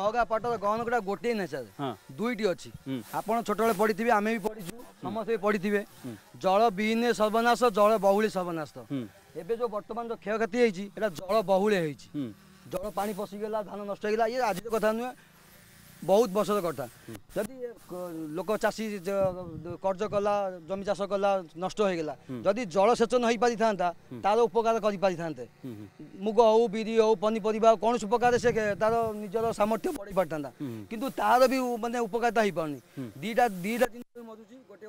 ଅଲଗା ପାଠର ଗହନ ଗୁଡା ଗୋଟିଏ ନାହିଁ ସାର୍ ଦୁଇଟି ଅଛି ଆପଣ ଛୋଟବେଳେ ପଢିଥିବେ ଆମେ ବି ପଢିଛୁ ସମସ୍ତେ ବି ପଢିଥିବେ ଜଳ ବିହୀନ ସର୍ବନାଶ ଜଳ ବହୁଳି ସର୍ବନାଶ ଏବେ ଯୋଉ ବର୍ତ୍ତମାନ ଯୋଉ କ୍ଷୟକ୍ଷତି ହେଇଛି ଏଟା ଜଳ ବହୁଳି ହେଇଛି ଜଳ ପାଣି ପଶିଗଲା ଧାନ ନଷ୍ଟ ହେଇଗଲା ଇଏ ଆଜିର କଥା ନୁହେଁ ବହୁତ ବର୍ଷର କଥା ଯଦି ଲୋକ ଚାଷୀ କର୍ଜ କଲା ଜମି ଚାଷ କଲା ନଷ୍ଟ ହେଇଗଲା ଯଦି ଜଳସେଚନ ହେଇପାରିଥାନ୍ତା ତାର ଉପକାର କରିପାରିଥାନ୍ତେ ମୁଗ ହଉ ବିରି ହଉ ପନିପରିବା ହଉ କୌଣସି ଉପକାର ସେ ତାର ନିଜର ସାମର୍ଥ୍ୟ ବଢେଇ ପାରିଥାନ୍ତା କିନ୍ତୁ ତାର ବି ମାନେ ଉପକାରିତା ହେଇପାରୁନି ଦିଟା ଦିଟା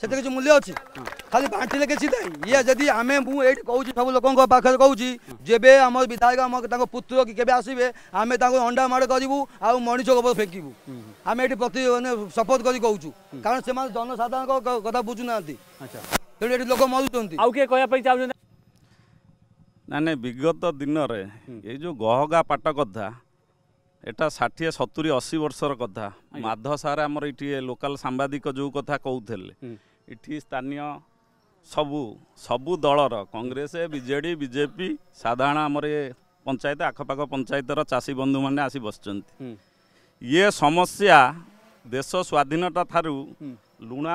से किसी मूल्य अच्छे खाली बांटे किसी ना ये जदि आम ये कौच सब लोकों पाखे कौच जब आम विधायक आम पुत्र कि केवे आसवे आम अंडा माड़ करूँ आ मनीष गोबर फेकबू आम ये प्रति मैंने शपथ कर कारण जनसाधारण कथ बुझुना तेनाली विगत दिन में ये जो गहगा पाट कथा ଏଟା ଷାଠିଏ ସତୁରି ଅଶୀ ବର୍ଷର କଥା ମାଧ ସାର୍ ଆମର ଏଠି ଲୋକାଲ ସାମ୍ବାଦିକ ଯେଉଁ କଥା କହୁଥିଲେ ଏଠି ସ୍ଥାନୀୟ ସବୁ ସବୁ ଦଳର କଂଗ୍ରେସ ବିଜେଡ଼ି ବିଜେପି ସାଧାରଣ ଆମର ଏ ପଞ୍ଚାୟତ ଆଖପାଖ ପଞ୍ଚାୟତର ଚାଷୀ ବନ୍ଧୁମାନେ ଆସି ବସିଛନ୍ତି ଇଏ ସମସ୍ୟା ଦେଶ ସ୍ୱାଧୀନତା ଠାରୁ ଲୁଣା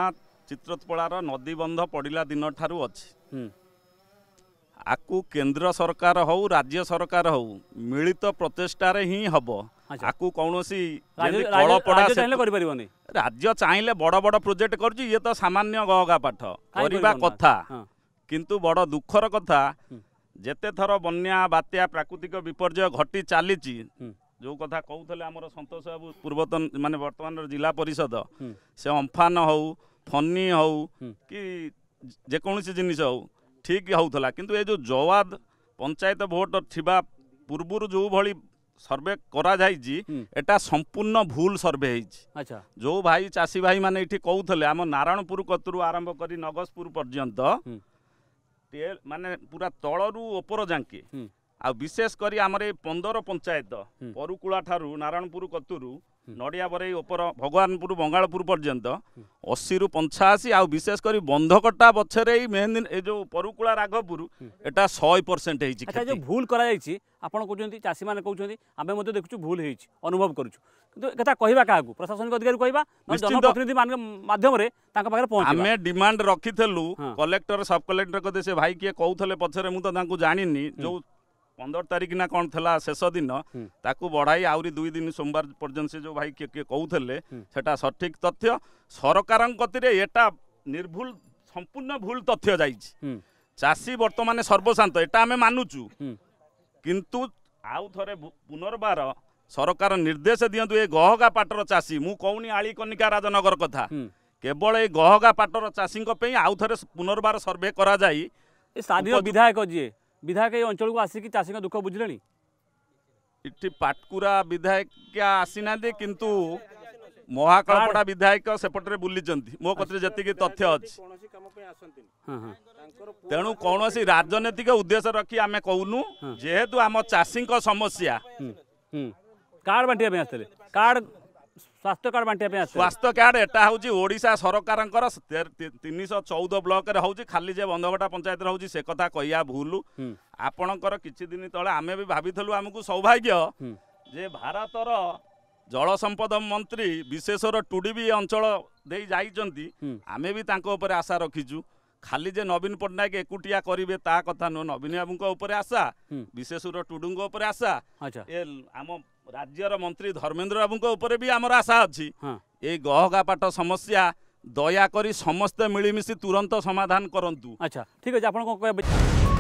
ଚିତ୍ରପଳାର ନଦୀବନ୍ଧ ପଡ଼ିଲା ଦିନଠାରୁ ଅଛି ଆକୁ କେନ୍ଦ୍ର ସରକାର ହଉ ରାଜ୍ୟ ସରକାର ହଉ ମିଳିତ ପ୍ରଚେଷ୍ଟାରେ ହିଁ ହବ ଆକୁ କୌଣସି ରାଜ୍ୟ ଚାହିଁଲେ ବଡ଼ ବଡ଼ ପ୍ରୋଜେକ୍ଟ କରୁଛି ଇଏ ତ ସାମାନ୍ୟ ଗଗା ପାଠ କରିବା କଥା କିନ୍ତୁ ବଡ଼ ଦୁଃଖର କଥା ଯେତେ ଥର ବନ୍ୟା ବାତ୍ୟା ପ୍ରାକୃତିକ ବିପର୍ଯ୍ୟୟ ଘଟି ଚାଲିଛି ଯେଉଁ କଥା କହୁଥିଲେ ଆମର ସନ୍ତୋଷ ବାବୁ ପୂର୍ବତନ ମାନେ ବର୍ତ୍ତମାନର ଜିଲ୍ଲା ପରିଷଦ ସେ ଅମ୍ଫାନ ହଉ ଫନି ହଉ କି ଯେକୌଣସି ଜିନିଷ ହଉ ଠିକ୍ ହଉଥିଲା କିନ୍ତୁ ଏ ଯେଉଁ ଜୱାଦ ପଞ୍ଚାୟତ ଭୋଟ ଥିବା ପୂର୍ବରୁ ଯେଉଁଭଳି ସର୍ଭେ କରାଯାଇଛି ଏଟା ସମ୍ପୂର୍ଣ୍ଣ ଭୁଲ ସର୍ଭେ ହେଇଛି ଯୋଉ ଭାଇ ଚାଷୀ ଭାଇମାନେ ଏଠି କହୁଥିଲେ ଆମ ନାରାୟଣପୁର କତୁରୁ ଆରମ୍ଭ କରି ନଗସପୁର ପର୍ଯ୍ୟନ୍ତ ମାନେ ପୁରା ତଳରୁ ଉପର ଯାଙ୍କେ ଆଉ ବିଶେଷ କରି ଆମର ଏଇ ପନ୍ଦର ପଞ୍ଚାୟତ ପରୁକୁଳା ଠାରୁ ନାରାୟଣପୁର କତୁରୁ ନଡ଼ିଆବରେଇ ଉପର ଭଗବାନପୁର ବଙ୍ଗାଳପୁର ପର୍ଯ୍ୟନ୍ତ ଅଶୀରୁ ପଞ୍ଚାଅଶୀ ଆଉ ବିଶେଷ କରି ବନ୍ଧକଟା ପଛରେ ଏଇ ମେହେନ୍ଦି ଏ ଯେଉଁ ପରୁକୁଳା ରାଘପୁର ଏଟା ଶହେ ପରସେଣ୍ଟ ହେଇଛି ଯେଉଁ ଭୁଲ କରାଯାଇଛି ଆପଣ କହୁଛନ୍ତି ଚାଷୀମାନେ କହୁଛନ୍ତି ଆମେ ମଧ୍ୟ ଦେଖୁଛୁ ଭୁଲ ହେଇଛି ଅନୁଭବ କରୁଛୁ କିନ୍ତୁ କଥା କହିବା କାହାକୁ ପ୍ରଶାସନିକ ଅଧିକାରୀ କହିବା ଜନପ୍ରତିନିଧି ମାଧ୍ୟମରେ ତାଙ୍କ ପାଖରେ ଆମେ ଡିମାଣ୍ଡ ରଖିଥିଲୁ କଲେକ୍ଟର ସବ୍ କଲେକ୍ଟର କଥା ସେ ଭାଇ କିଏ କହୁଥିଲେ ପଛରେ ମୁଁ ତ ତାଙ୍କୁ ଜାଣିନି ଯେଉଁ ପନ୍ଦର ତାରିଖ ନା କ'ଣ ଥିଲା ଶେଷ ଦିନ ତାକୁ ବଢ଼ାଇ ଆହୁରି ଦୁଇ ଦିନ ସୋମବାର ପର୍ଯ୍ୟନ୍ତ ସେ ଯେଉଁ ଭାଇ କିଏ କିଏ କହୁଥିଲେ ସେଟା ସଠିକ୍ ତଥ୍ୟ ସରକାରଙ୍କ କତିରେ ଏଟା ନିର୍ଭୁଲ ସମ୍ପୂର୍ଣ୍ଣ ଭୁଲ ତଥ୍ୟ ଯାଇଛି ଚାଷୀ ବର୍ତ୍ତମାନ ସର୍ବଶାନ୍ତ ଏଟା ଆମେ ମାନୁଛୁ କିନ୍ତୁ ଆଉ ଥରେ ପୁନର୍ବାର ସରକାର ନିର୍ଦ୍ଦେଶ ଦିଅନ୍ତୁ ଏ ଗହଗା ପାଟର ଚାଷୀ ମୁଁ କହୁନି ଆଳି କନିକା ରାଜନଗର କଥା କେବଳ ଏ ଗହଗା ପାଟର ଚାଷୀଙ୍କ ପାଇଁ ଆଉ ଥରେ ପୁନର୍ବାର ସର୍ଭେ କରାଯାଇ ସ୍ଥାନୀୟ ବିଧାୟକ ଯିଏ ବିଧାୟକ ଏ ଅଞ୍ଚଳକୁ ଆସିକି ଚାଷୀଙ୍କ ଦୁଃଖ ବୁଝିଲେଣି ଏଠି ପାଟକୁରା ବିଧାୟିକା ଆସିନାହାନ୍ତି କିନ୍ତୁ ମହାକାଳପଡ଼ା ବିଧାୟକ ସେପଟରେ ବୁଲିଛନ୍ତି ମୋ କତିରେ ଯେତିକି ତଥ୍ୟ ଅଛି ତେଣୁ କୌଣସି ରାଜନୈତିକ ଉଦ୍ଦେଶ୍ୟ ରଖି ଆମେ କହୁନୁ ଯେହେତୁ ଆମ ଚାଷୀଙ୍କ ସମସ୍ୟା କାର୍ଡ଼ ବାଣ୍ଟିବା ପାଇଁ ଆସିଥିଲେ କାର୍ଡ଼ ସ୍ୱାସ୍ଥ୍ୟ କାର୍ଡ ବାଣ୍ଟିବା ପାଇଁ ସ୍ୱାସ୍ଥ୍ୟ କାର୍ଡ ଏଟା ହେଉଛି ଓଡ଼ିଶା ସରକାରଙ୍କର ତିନିଶହ ଚଉଦ ବ୍ଲକରେ ହେଉଛି ଖାଲି ଯେ ବନ୍ଧଘଟା ପଞ୍ଚାୟତରେ ହେଉଛି ସେ କଥା କହିବା ଭୁଲ ଆପଣଙ୍କର କିଛି ଦିନ ତଳେ ଆମେ ବି ଭାବିଥିଲୁ ଆମକୁ ସୌଭାଗ୍ୟ ଯେ ଭାରତର ଜଳସମ୍ପଦ ମନ୍ତ୍ରୀ ବିଶେଷର ଟୁଡ଼ିବି ଅଞ୍ଚଳ ଦେଇ ଯାଇଛନ୍ତି ଆମେ ବି ତାଙ୍କ ଉପରେ ଆଶା ରଖିଛୁ ଖାଲି ଯେ ନବୀନ ପଟ୍ଟନାୟକ ଏକୁଟିଆ କରିବେ ତା କଥା ନୁହଁ ନବୀନ ବାବୁଙ୍କ ଉପରେ ଆଶା ବିଶେଷର ଟୁଡ଼ୁଙ୍କ ଉପରେ ଆଶା ଆମ ରାଜ୍ୟର ମନ୍ତ୍ରୀ ଧର୍ମେନ୍ଦ୍ର ବାବୁଙ୍କ ଉପରେ ବି ଆମର ଆଶା ଅଛି ଏ ଗହଗା ପାଠ ସମସ୍ୟା ଦୟାକରି ସମସ୍ତେ ମିଳିମିଶି ତୁରନ୍ତ ସମାଧାନ କରନ୍ତୁ ଆଚ୍ଛା ଠିକ୍ ଅଛି ଆପଣ କ'ଣ କହିବା